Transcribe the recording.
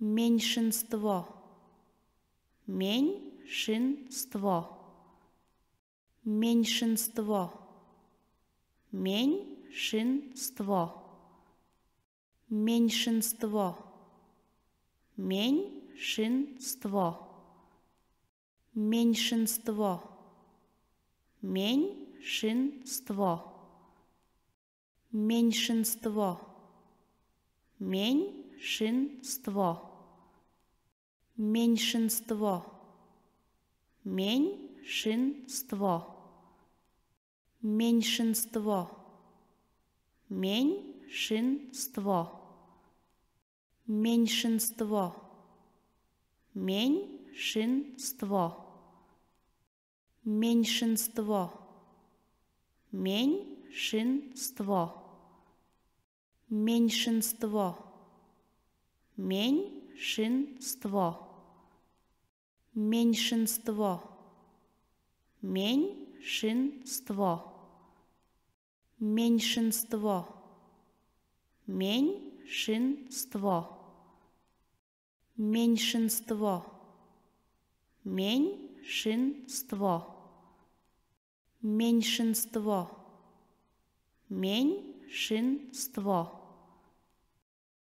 меньшинство, меньшинство, меньшинство, меньшинство, меньшинство, меньшинство, меньшинство, меньшинство, меньшинство, меньшинство меньшинство, меньшинство, меньшинство, меньшинство, меньшинство, меньшинство, меньшинство, меньшинство, меньшинство, меньшинство меньшинство, меньшинство, меньшинство, меньшинство, меньшинство, меньшинство, меньшинство, меньшинство.